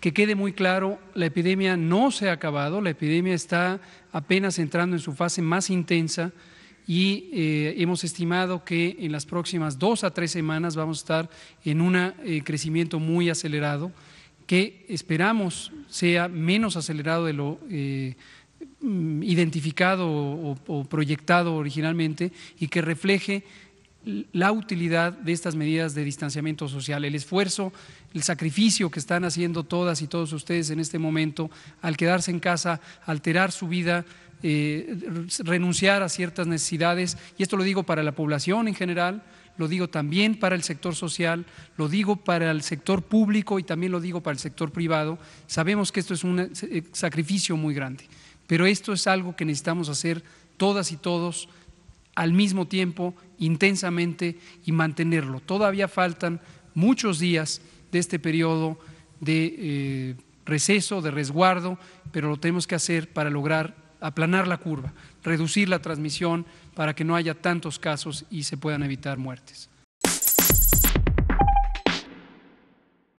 que quede muy claro, la epidemia no se ha acabado, la epidemia está apenas entrando en su fase más intensa y eh, hemos estimado que en las próximas dos a tres semanas vamos a estar en un eh, crecimiento muy acelerado, que esperamos sea menos acelerado de lo eh, mm, identificado o proyectado originalmente y que refleje la utilidad de estas medidas de distanciamiento social, el esfuerzo, el sacrificio que están haciendo todas y todos ustedes en este momento al quedarse en casa, alterar su vida, eh, renunciar a ciertas necesidades, y esto lo digo para la población en general, lo digo también para el sector social, lo digo para el sector público y también lo digo para el sector privado, sabemos que esto es un sacrificio muy grande, pero esto es algo que necesitamos hacer todas y todos al mismo tiempo, intensamente y mantenerlo. Todavía faltan muchos días de este periodo de eh, receso, de resguardo, pero lo tenemos que hacer para lograr aplanar la curva, reducir la transmisión para que no haya tantos casos y se puedan evitar muertes.